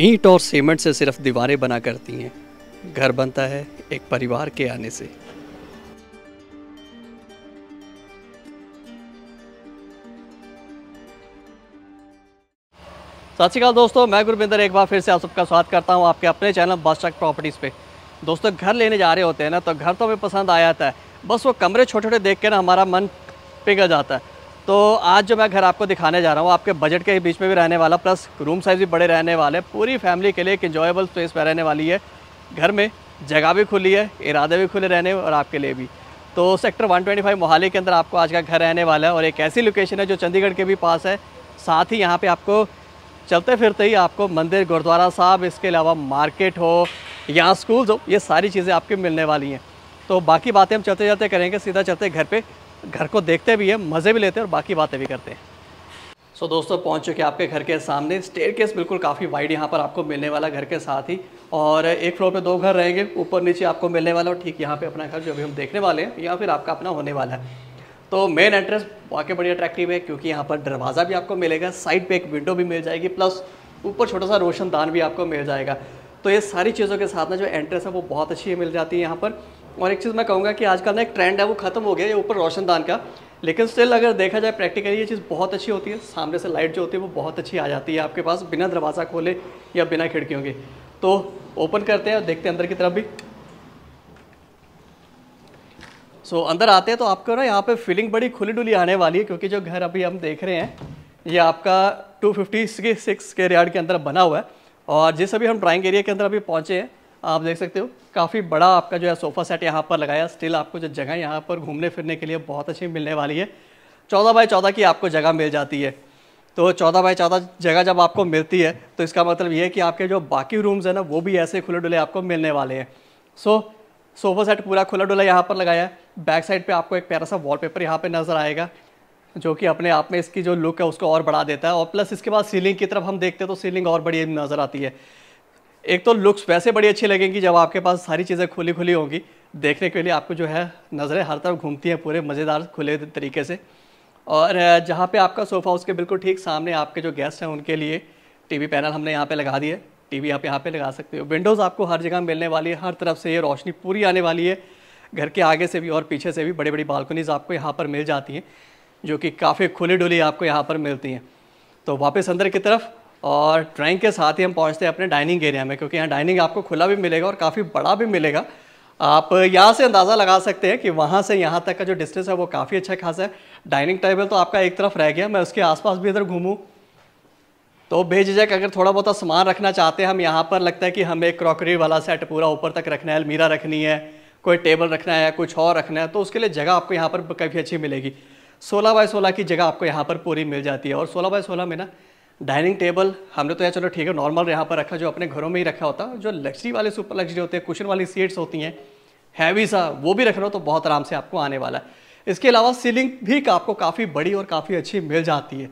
ईंट और सीमेंट से सिर्फ दीवारें बना करती हैं घर बनता है एक परिवार के आने से सत श्रीकाल दोस्तों मैं गुरविंदर एक बार फिर से आप सबका स्वागत करता हूं आपके अपने चैनल बास्टक प्रॉपर्टीज़ पे दोस्तों घर लेने जा रहे होते हैं ना तो घर तो हमें पसंद आया था बस वो कमरे छोटे छोटे देख के ना हमारा मन पिघल जाता है तो आज जो मैं घर आपको दिखाने जा रहा हूँ आपके बजट के बीच में भी रहने वाला प्लस रूम साइज़ भी बड़े रहने वाले पूरी फैमिली के लिए एक इन्जॉयबल स्पेस में रहने वाली है घर में जगह भी खुली है इरादे भी खुले रहने और आपके लिए भी तो सेक्टर 125 मोहाली के अंदर आपको आज का घर रहने वाला है और एक ऐसी लोकेशन है जो चंडीगढ़ के भी पास है साथ ही यहाँ पे आपको चलते फिरते ही आपको मंदिर गुरुद्वारा साहब इसके अलावा मार्केट हो यहाँ स्कूल्स हो ये सारी चीज़ें आपके मिलने वाली हैं तो बाकी बातें हम चलते चलते करेंगे सीधा चलते घर पर घर को देखते भी हैं मज़े भी लेते हैं और बाकी बातें भी करते हैं सो so, दोस्तों पहुंच चुके आपके घर के सामने स्टेयर केस बिल्कुल काफ़ी वाइड यहाँ पर आपको मिलने वाला घर के साथ ही और एक फ्लोर पे दो घर रहेंगे ऊपर नीचे आपको मिलने वाला और ठीक यहाँ पे अपना घर जो भी हम देखने वाले हैं या फिर आपका अपना होने वाला है तो मेन एंट्रेंस वाकई बड़ी अट्रैक्टिव है क्योंकि यहाँ पर दरवाज़ा भी आपको मिलेगा साइड पर एक विंडो भी मिल जाएगी प्लस ऊपर छोटा सा रोशनदान भी आपको मिल जाएगा तो ये सारी चीज़ों के साथ में जो एंट्रेंस है वो बहुत अच्छी मिल जाती है यहाँ पर और एक चीज़ मैं कहूँगा कि आजकल ना एक ट्रेंड है वो ख़त्म हो गया है ऊपर रोशनदान का लेकिन स्टिल अगर देखा जाए प्रैक्टिकली ये चीज़ बहुत अच्छी होती है सामने से लाइट जो होती है वो बहुत अच्छी आ जाती है आपके पास बिना दरवाज़ा खोले या बिना खिड़कियों के तो ओपन करते हैं और देखते हैं अंदर की तरफ भी सो so, अंदर आते हैं तो आपको ना यहाँ पे फीलिंग बड़ी खुली डुली आने वाली है क्योंकि जो घर अभी हम देख रहे हैं ये आपका टू फिफ्टी सिक्स के यार्ड के अंदर बना हुआ है और जिस अभी हम ड्राइंग एरिया के अंदर अभी पहुँचे हैं आप देख सकते हो काफ़ी बड़ा आपका जो है सोफ़ा सेट यहाँ पर लगाया स्टिल आपको जो जगह यहाँ पर घूमने फिरने के लिए बहुत अच्छी मिलने वाली है चौदह बाई चौदह की आपको जगह मिल जाती है तो चौदह बाई चौदह जगह जब आपको मिलती है तो इसका मतलब ये है कि आपके जो बाकी रूम्स हैं ना वो भी ऐसे खुले डुले आपको मिलने वाले हैं सो सोफ़ा सेट पूरा खुला डुला यहाँ पर लगाया है बैक साइड पर आपको एक प्यारा सा पेपर यहाँ नज़र आएगा जो कि अपने आप में इसकी जो लुक है उसको और बढ़ा देता है और प्लस इसके बाद सीलिंग की तरफ हम देखते हैं तो सीलिंग और बड़ी नज़र आती है एक तो लुक्स वैसे बड़ी अच्छी लगेंगी जब आपके पास सारी चीज़ें खुली खुली होंगी देखने के लिए आपको जो है नज़रें हर तरफ घूमती हैं पूरे मज़ेदार खुले तरीके से और जहाँ पे आपका सोफ़ा उसके बिल्कुल ठीक सामने आपके जो गेस्ट हैं उनके लिए टीवी पैनल हमने यहाँ पे लगा दिए टीवी आप यहाँ पे लगा सकते हो विंडोज़ आपको हर जगह मिलने वाली है हर तरफ से ये रोशनी पूरी आने वाली है घर के आगे से भी और पीछे से भी बड़ी बड़ी बालकनीज़ आपको यहाँ पर मिल जाती हैं जो कि काफ़ी खुली डुली आपको यहाँ पर मिलती हैं तो वापस अंदर की तरफ और ड्राइंग के साथ ही हम पहुंचते हैं अपने डाइनिंग एरिया में क्योंकि यहाँ डाइनिंग आपको खुला भी मिलेगा और काफ़ी बड़ा भी मिलेगा आप यहाँ से अंदाज़ा लगा सकते हैं कि वहाँ से यहाँ तक का जो डिस्टेंस है वो काफ़ी अच्छा खासा है डाइनिंग टेबल तो आपका एक तरफ रह गया मैं उसके आसपास भी इधर घूमूँ तो बेझिझक अगर थोड़ा बहुत सामान रखना चाहते हैं हम यहाँ पर लगता है कि हमें क्रॉकरी वाला सेट पूरा ऊपर तक रखना है अलमीरा रखनी है कोई टेबल रखना है कुछ और रखना है तो उसके लिए जगह आपको यहाँ पर काफ़ी अच्छी मिलेगी सोलह बाई सोलह की जगह आपको यहाँ पर पूरी मिल जाती है और सोलह बाई सोलह में ना डाइनिंग टेबल हमने तो यह चलो ठीक है नॉर्मल यहाँ पर रखा जो अपने घरों में ही रखा होता है जो लक्जरी वाले सुपर लग्जरी होते हैं कुशन वाली सीट्स होती हैं हैवी सा वो भी रख रहे हो तो बहुत आराम से आपको आने वाला है इसके अलावा सीलिंग भी आपको काफ़ी बड़ी और काफ़ी अच्छी मिल जाती है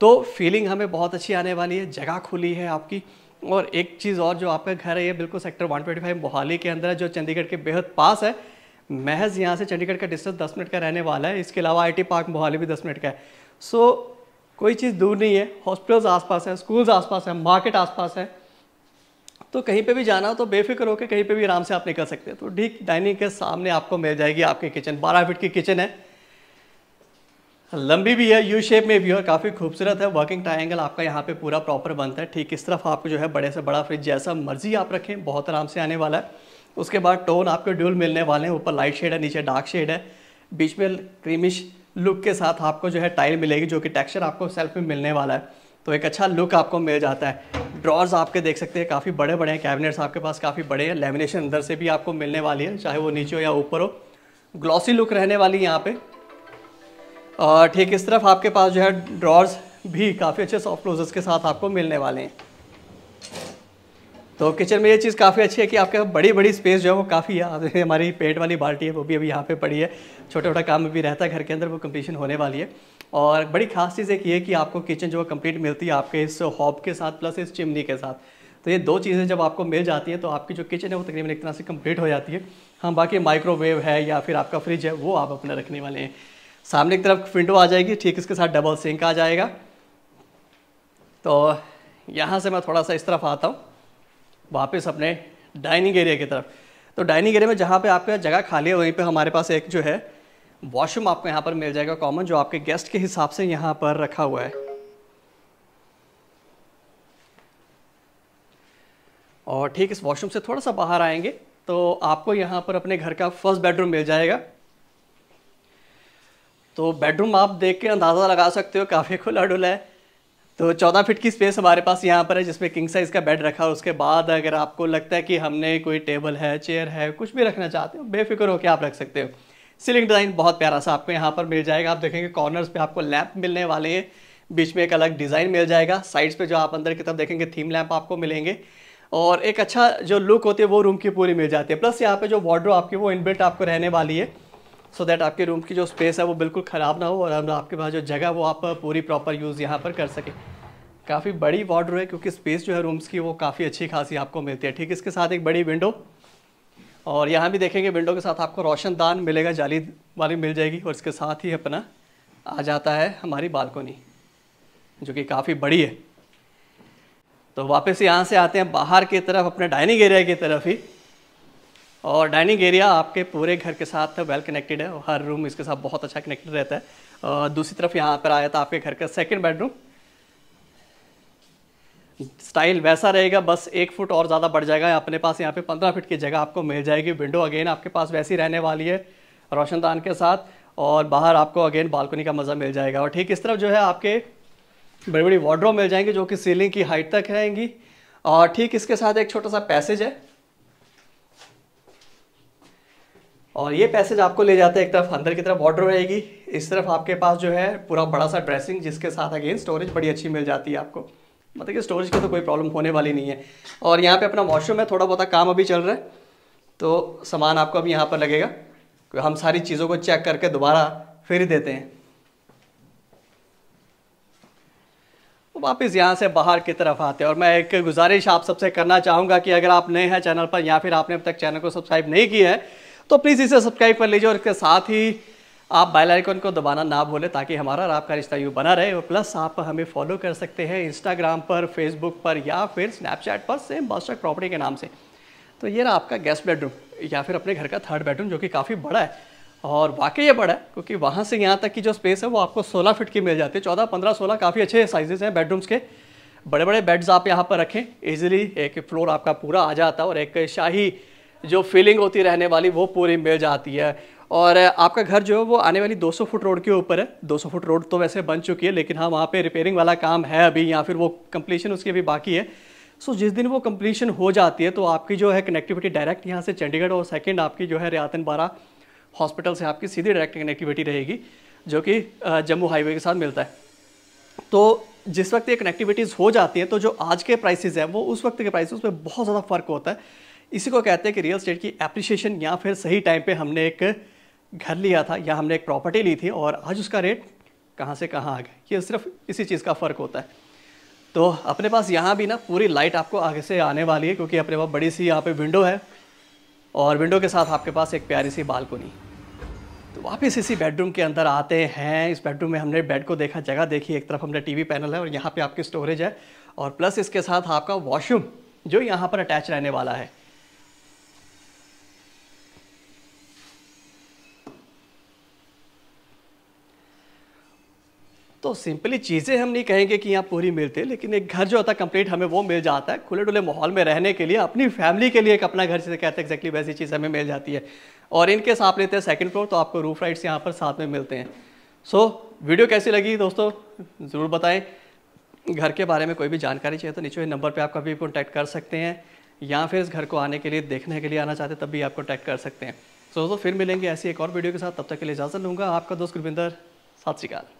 तो फीलिंग हमें बहुत अच्छी आने वाली है जगह खुली है आपकी और एक चीज़ और जो आपका घर है ये बिल्कुल सेक्टर 125 मोहाली के अंदर है जो चंडीगढ़ के बेहद पास है महज यहाँ से चंडीगढ़ का डिस्टेंस 10 मिनट का रहने वाला है इसके अलावा आईटी पार्क मोहाली भी 10 मिनट का है सो कोई चीज़ दूर नहीं है हॉस्पिटल्स आसपास हैं स्कूल्स आसपास हैं मार्केट आसपास है तो कहीं पे भी जाना हो तो बेफिक्र होकर कहीं पे भी आराम से आप निकल सकते हैं तो ठीक डाइनिंग के सामने आपको मिल जाएगी आपकी किचन बारह फिट की किचन है लंबी भी है यू शेप में भी है काफ़ी खूबसूरत है वर्किंग ट्राइंगल आपका यहाँ पर पूरा प्रॉपर बनता है ठीक इस तरफ आपको जो है बड़े से बड़ा फ्रिज जैसा मर्जी आप रखें बहुत आराम से आने वाला है उसके बाद टोन आपके ड्यूल मिलने वाले हैं ऊपर लाइट शेड है नीचे डार्क शेड है बीच में क्रीमिश लुक के साथ आपको जो है टाइल मिलेगी जो कि टेक्सचर आपको सेल्फ में मिलने वाला है तो एक अच्छा लुक आपको मिल जाता है ड्रॉर्स आपके देख सकते हैं काफ़ी बड़े बड़े हैं कैबिनेट्स आपके पास काफ़ी बड़े हैं लेमिनेशन अंदर से भी आपको मिलने वाली है चाहे वो नीचे हो या ऊपर हो ग्लॉसी लुक रहने वाली है यहाँ पे और ठीक इस तरफ आपके पास जो है ड्रॉर्स भी काफ़ी अच्छे सॉफ्ट क्लोजेस के साथ आपको मिलने वाले हैं तो किचन में ये चीज़ काफ़ी अच्छी है कि आपके बड़ी बड़ी स्पेस जो है वो काफ़ी है हमारी पेट वाली बाल्टी है वो भी अभी यहाँ पे पड़ी है छोटा छोटा काम भी रहता है घर के अंदर वो कंप्लीशन होने वाली है और बड़ी खास चीज़ एक ये कि आपको किचन जो है कम्प्लीट मिलती है आपके इस हॉब के साथ प्लस इस चिमनी के साथ तो ये दो चीज़ें जब आपको मिल जाती हैं तो आपकी जो किचन है वो तकरीबन एक तरह से कम्प्लीट हो जाती है हम हाँ, बाकी माइक्रोवेव है या फिर आपका फ्रिज है वो आप अपना रखने वाले हैं सामने की तरफ विंडो आ जाएगी ठीक इसके साथ डबल सिंक आ जाएगा तो यहाँ से मैं थोड़ा सा इस तरफ आता हूँ वापस अपने डाइनिंग एरिया की तरफ तो डाइनिंग एरिया में जहाँ पे आपके जगह खाली है वहीं पे हमारे पास एक जो है वॉशरूम आपको यहाँ पर मिल जाएगा कॉमन जो आपके गेस्ट के हिसाब से यहाँ पर रखा हुआ है और ठीक इस वॉशरूम से थोड़ा सा बाहर आएंगे तो आपको यहाँ पर अपने घर का फर्स्ट बेडरूम मिल जाएगा तो बेडरूम आप देख के अंदाज़ा लगा सकते हो काफ़ी खुला डुला है तो 14 फीट की स्पेस हमारे पास यहाँ पर है जिसमें किंग साइज़ का बेड रखा है उसके बाद अगर आपको लगता है कि हमने कोई टेबल है चेयर है कुछ भी रखना चाहते हो बेफिक्र होकर आप रख सकते हो सीलिंग डिज़ाइन बहुत प्यारा सा आपको यहाँ पर मिल जाएगा आप देखेंगे कॉर्नर्स पे आपको लैंप मिलने वाले हैं बीच में एक अलग डिज़ाइन मिल जाएगा साइड्स पे जो आप अंदर की तरफ देखेंगे थीम लैंप आपको मिलेंगे और एक अच्छा जो लुक होती है वो रूम की पूरी मिल जाती है प्लस यहाँ पे जो वार्ड्रो आपकी वो इनबिल्ट आपको रहने वाली है सो so दैट आपके रूम की जो स्पेस है वो बिल्कुल ख़राब ना हो और आपके पास जो जगह वो आप पूरी प्रॉपर यूज़ यहाँ पर कर सकें काफ़ी बड़ी वार्डर है क्योंकि स्पेस जो है रूम्स की वो काफ़ी अच्छी खासी आपको मिलती है ठीक इसके साथ एक बड़ी विंडो और यहाँ भी देखेंगे विंडो के साथ आपको रोशनदान मिलेगा जाली वाली मिल जाएगी और इसके साथ ही अपना आ जाता है हमारी बालकोनी जो कि काफ़ी बड़ी है तो वापस यहाँ से आते हैं बाहर की तरफ अपने डाइनिंग एरिया की तरफ ही और डाइनिंग एरिया आपके पूरे घर के साथ वेल कनेक्टेड है हर रूम इसके साथ बहुत अच्छा कनेक्टेड रहता है और दूसरी तरफ यहाँ पर आया था आपके घर का सेकेंड बेडरूम स्टाइल वैसा रहेगा बस एक फुट और ज़्यादा बढ़ जाएगा अपने पास यहाँ पे पंद्रह फिट की जगह आपको मिल जाएगी विंडो अगेन आपके पास वैसी रहने वाली है रोशनदान के साथ और बाहर आपको अगेन बालकनी का मज़ा मिल जाएगा और ठीक इस तरफ जो है आपके बड़ी बड़ी वार्ड्रोब मिल जाएंगे जो कि सीलिंग की हाइट तक रहेंगी और ठीक इसके साथ एक छोटा सा पैसेज है और ये पैसेज आपको ले जाता है एक तरफ अंदर की तरफ वाटर रहेगी इस तरफ आपके पास जो है पूरा बड़ा सा ड्रेसिंग जिसके साथ अगेन स्टोरेज बड़ी अच्छी मिल जाती है आपको मतलब कि स्टोरेज की तो कोई प्रॉब्लम होने वाली नहीं है और यहाँ पे अपना वॉशरूम है थोड़ा बहुत काम अभी चल रहा है तो सामान आपको अभी यहाँ पर लगेगा हम सारी चीज़ों को चेक करके दोबारा फिर देते हैं वापस यहाँ से बाहर की तरफ आते हैं और मैं एक गुजारिश आप सबसे करना चाहूँगा कि अगर आप नए हैं चैनल पर या फिर आपने अब तक चैनल को सब्सक्राइब नहीं किया है तो प्लीज़ इसे सब्सक्राइब कर लीजिए और इसके साथ ही आप बेल आइकन को दबाना ना भूलें ताकि हमारा और आपका रिश्ता यूँ बना रहे और प्लस आप हमें फॉलो कर सकते हैं इंस्टाग्राम पर फेसबुक पर या फिर स्नैपचैट पर सेम मास्टर प्रॉपर्टी के नाम से तो ये ना आपका गेस्ट बेडरूम या फिर अपने घर का थर्ड बेडरूम जो कि काफ़ी बड़ा है और वाकई ये बड़ा है क्योंकि वहाँ से यहाँ तक की जो स्पेस है वो आपको सोलह फिट की मिल जाती है चौदह पंद्रह सोलह काफ़ी अच्छे साइजेज़ हैं बेडरूम्स के बड़े बड़े बेड्स आप यहाँ पर रखें ईजिली एक फ्लोर आपका पूरा आ जाता है और एक शाही जो फीलिंग होती रहने वाली वो पूरी मिल जाती है और आपका घर जो है वो आने वाली 200 फुट रोड के ऊपर है 200 फुट रोड तो वैसे बन चुकी है लेकिन हाँ वहाँ पे रिपेयरिंग वाला काम है अभी या फिर वो कम्प्लीशन उसकी अभी बाकी है सो जिस दिन वो कम्प्लीशन हो जाती है तो आपकी जो है कनेक्टिविटी डायरेक्ट यहाँ से चंडीगढ़ और सेकेंड आपकी जो है रियातन बारा हॉस्पिटल से आपकी सीधी डायरेक्ट कनेक्टिविटी रहेगी जो कि जम्मू हाईवे के साथ मिलता है तो जिस वक्त ये कनेक्टिविटीज़ हो जाती हैं तो जो आज के प्राइसेज हैं वो उस वक्त के प्राइसेज पे बहुत ज़्यादा फ़र्क होता है इसी को कहते हैं कि रियल स्टेट की एप्रिशिएशन या फिर सही टाइम पे हमने एक घर लिया था या हमने एक प्रॉपर्टी ली थी और आज उसका रेट कहाँ से कहाँ आ गया ये सिर्फ इसी चीज़ का फ़र्क होता है तो अपने पास यहाँ भी ना पूरी लाइट आपको आगे से आने वाली है क्योंकि अपने पास बड़ी सी यहाँ पर विंडो है और विंडो के साथ आपके पास एक प्यारी सी बालकोनी तो वापस इसी बेडरूम के अंदर आते हैं इस बेडरूम में हमने बेड को देखा जगह देखी एक तरफ हमने टीवी पैनल है और यहाँ पे आपकी स्टोरेज है और प्लस इसके साथ आपका वॉशरूम जो यहाँ पर अटैच रहने वाला है तो सिंपली चीज़ें हम नहीं कहेंगे कि यहाँ पूरी मिलती है लेकिन एक घर जो होता है कंप्लीट हमें वो मिल जाता है खुले डुले माहौल में रहने के लिए अपनी फैमिली के लिए एक अपना घर जैसे कहते हैं एक्जैक्टली वैसी चीज़ हमें मिल जाती है और इनके साथ लेते हैं सेकंड फ्लोर तो आपको रूफ राइट्स यहाँ पर साथ में मिलते हैं सो so, वीडियो कैसी लगी दोस्तों ज़रूर बताएँ घर के बारे में कोई भी जानकारी चाहिए तो नीचे नंबर पर आप कभी कॉन्टैक्ट कर सकते हैं या फिर इस घर को आने के लिए देखने के लिए आना चाहते हैं तब भी आप कॉन्टैक्ट कर सकते हैं सो दोस्तों फिर मिलेंगे ऐसी एक और वीडियो के साथ तब तक के लिए इजाज़त लूँगा आपका दोस्त गुरविंदर सत श्रीकाल